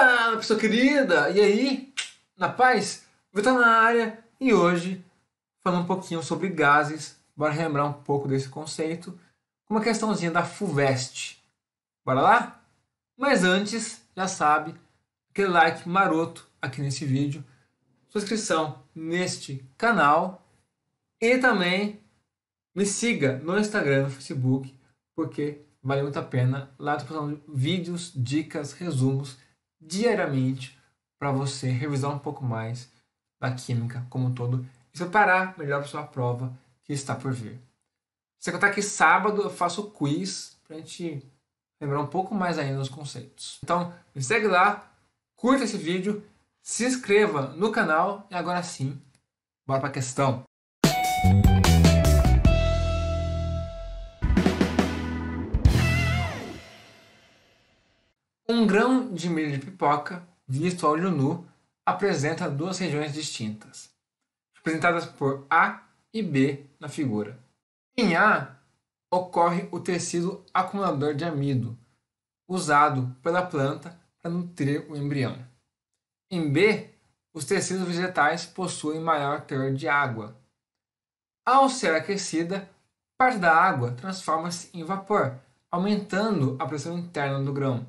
Fala, pessoa querida! E aí, na paz? Vitor na área e hoje falando um pouquinho sobre gases. Bora relembrar um pouco desse conceito. Uma questãozinha da FUVEST. Bora lá? Mas antes, já sabe, aquele like maroto aqui nesse vídeo, sua inscrição neste canal e também me siga no Instagram, no Facebook, porque vale muito a pena. Lá estou postando vídeos, dicas, resumos diariamente para você revisar um pouco mais da química como um todo e preparar melhor para sua prova que está por vir. Você contar que sábado eu faço quiz para a gente lembrar um pouco mais ainda dos conceitos. Então, me segue lá, curta esse vídeo, se inscreva no canal e agora sim, bora para a questão. Um grão de milho de pipoca, visto a olho nu, apresenta duas regiões distintas, representadas por A e B na figura. Em A, ocorre o tecido acumulador de amido, usado pela planta para nutrir o embrião. Em B, os tecidos vegetais possuem maior teor de água. Ao ser aquecida, parte da água transforma-se em vapor, aumentando a pressão interna do grão.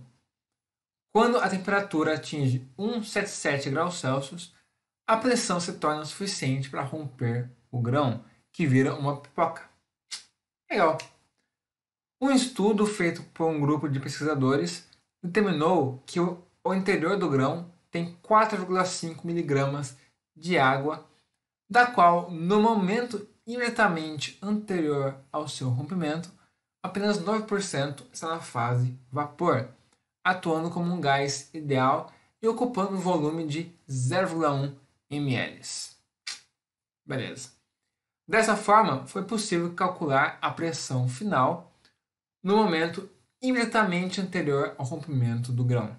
Quando a temperatura atinge 177 graus Celsius, a pressão se torna suficiente para romper o grão, que vira uma pipoca. Legal. Um estudo feito por um grupo de pesquisadores determinou que o, interior do grão tem 4,5 miligramas de água, da qual, no momento imediatamente anterior ao seu rompimento, apenas 9% está na fase vapor atuando como um gás ideal e ocupando um volume de 0,1 ml. Beleza. Dessa forma, foi possível calcular a pressão final no momento imediatamente anterior ao rompimento do grão.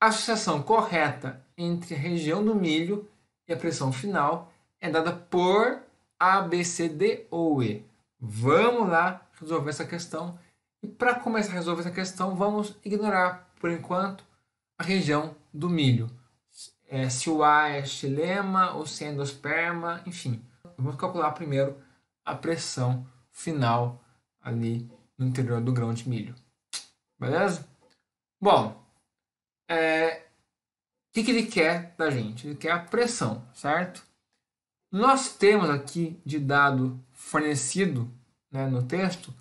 A associação correta entre a região do milho e a pressão final é dada por A, B, C, D ou E. Vamos lá resolver essa questão e para começar a resolver essa questão, vamos ignorar, por enquanto, a região do milho. É, se o A é xilema ou se é endosperma, enfim. Vamos calcular primeiro a pressão final ali no interior do grão de milho. Beleza? Bom, é, o que, que ele quer da gente? Ele quer a pressão, certo? Nós temos aqui de dado fornecido né, no texto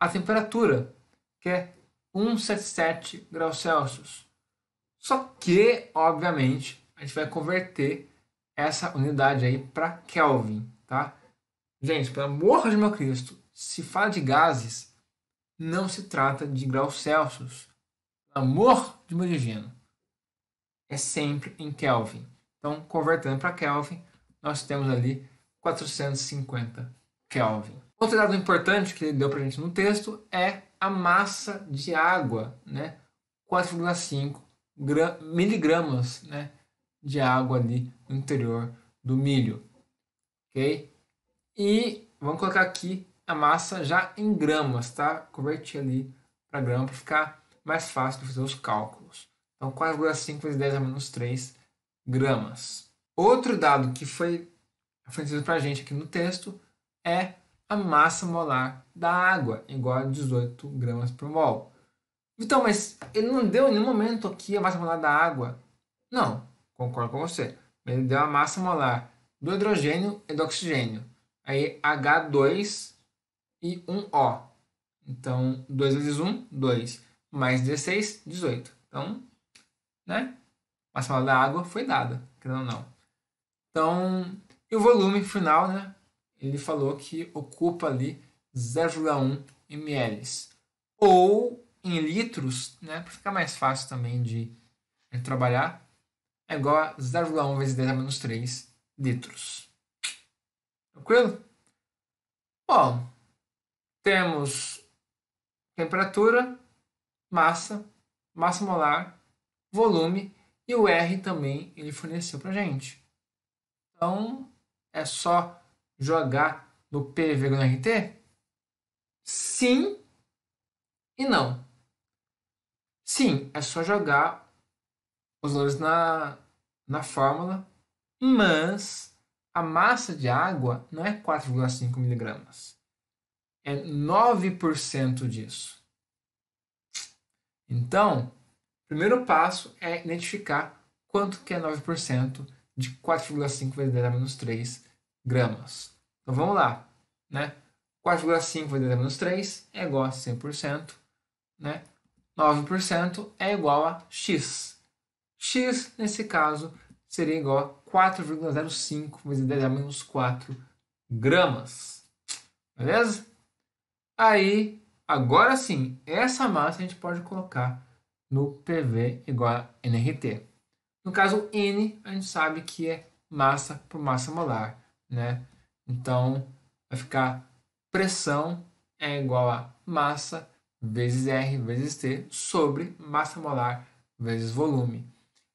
a temperatura, que é 177 graus Celsius. Só que, obviamente, a gente vai converter essa unidade aí para Kelvin, tá? Gente, pelo amor de meu Cristo, se fala de gases, não se trata de graus Celsius. Pelo amor de meu divino. É sempre em Kelvin. Então, convertendo para Kelvin, nós temos ali 450 Kelvin. Outro dado importante que deu para a gente no texto é a massa de água, né? 4,5 miligramas né? de água ali no interior do milho, ok? E vamos colocar aqui a massa já em gramas, tá? Converti ali para grama para ficar mais fácil de fazer os cálculos. Então 4,5 vezes 10 a é menos 3 gramas. Outro dado que foi fornecido para a gente aqui no texto é a massa molar da água, igual a 18 gramas por mol. Então, mas ele não deu em nenhum momento aqui a massa molar da água. Não, concordo com você. Ele deu a massa molar do hidrogênio e do oxigênio. Aí H2 e 1O. Então, 2 vezes 1, 2. Mais 16, 18. Então, né? A massa molar da água foi dada, querendo ou não. Então, e o volume final, né? ele falou que ocupa ali 0,1 ml. Ou em litros, né, para ficar mais fácil também de, trabalhar, é igual a 0,1 vezes 10 a menos 3 litros. Tranquilo? Bom, temos temperatura, massa, massa molar, volume e o R também ele forneceu para gente. Então é só jogar no PV no RT? Sim e não. Sim, é só jogar os valores na, na fórmula, mas a massa de água não é 4,5 miligramas. É 9% disso. Então, o primeiro passo é identificar quanto que é 9% de 4,5 vezes 10 a menos 3 gramas. Então vamos lá, né? 4,5 vezes dar menos 3 é igual a 100%, né? 9% é igual a x. x, nesse caso, seria igual a 4,05 vezes 10 menos 4 gramas. Beleza? Aí, agora sim, essa massa a gente pode colocar no PV igual a NRT. No caso, N, a gente sabe que é massa por massa molar né? Então vai ficar pressão é igual a massa vezes R vezes T sobre massa molar vezes volume.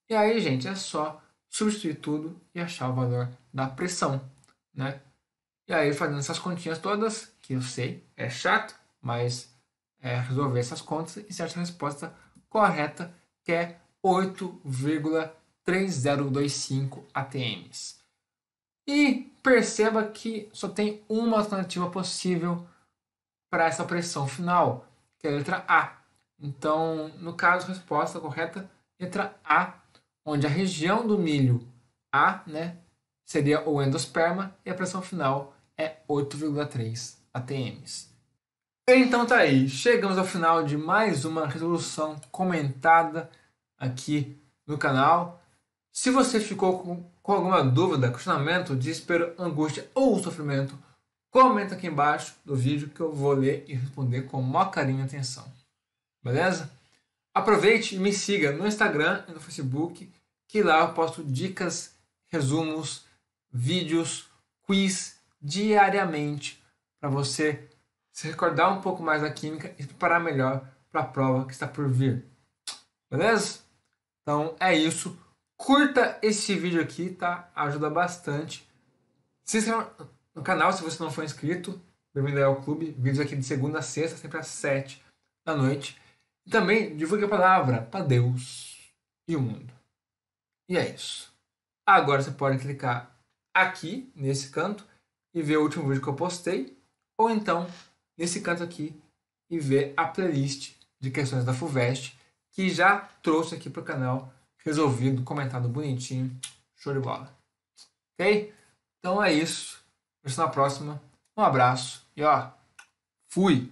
E aí, gente, é só substituir tudo e achar o valor da pressão, né? E aí, fazendo essas continhas todas, que eu sei, é chato, mas é resolver essas contas e se a resposta correta, que é 8,3025 ATMs. E perceba que só tem uma alternativa possível para essa pressão final, que é a letra A. Então, no caso, resposta correta, é letra A, onde a região do milho A né, seria o endosperma e a pressão final é 8,3 atms. Então tá aí, chegamos ao final de mais uma resolução comentada aqui no canal. Se você ficou com, com alguma dúvida, questionamento, desespero, angústia ou sofrimento, comenta aqui embaixo do vídeo que eu vou ler e responder com o maior carinho e atenção. Beleza? Aproveite e me siga no Instagram e no Facebook, que lá eu posto dicas, resumos, vídeos, quiz diariamente para você se recordar um pouco mais da química e preparar melhor para a prova que está por vir. Beleza? Então é isso. Curta este vídeo aqui, tá? Ajuda bastante. Se inscreva no canal se você não for inscrito. Bem-vindo ao Clube. Vídeos aqui de segunda a sexta, sempre às sete da noite. E também divulgue a palavra para Deus e o mundo. E é isso. Agora você pode clicar aqui, nesse canto, e ver o último vídeo que eu postei. Ou então, nesse canto aqui, e ver a playlist de questões da FUVEST, que já trouxe aqui para o canal resolvido, comentado bonitinho. Show de bola. Ok? Então é isso. Vejo na próxima. Um abraço e ó, fui!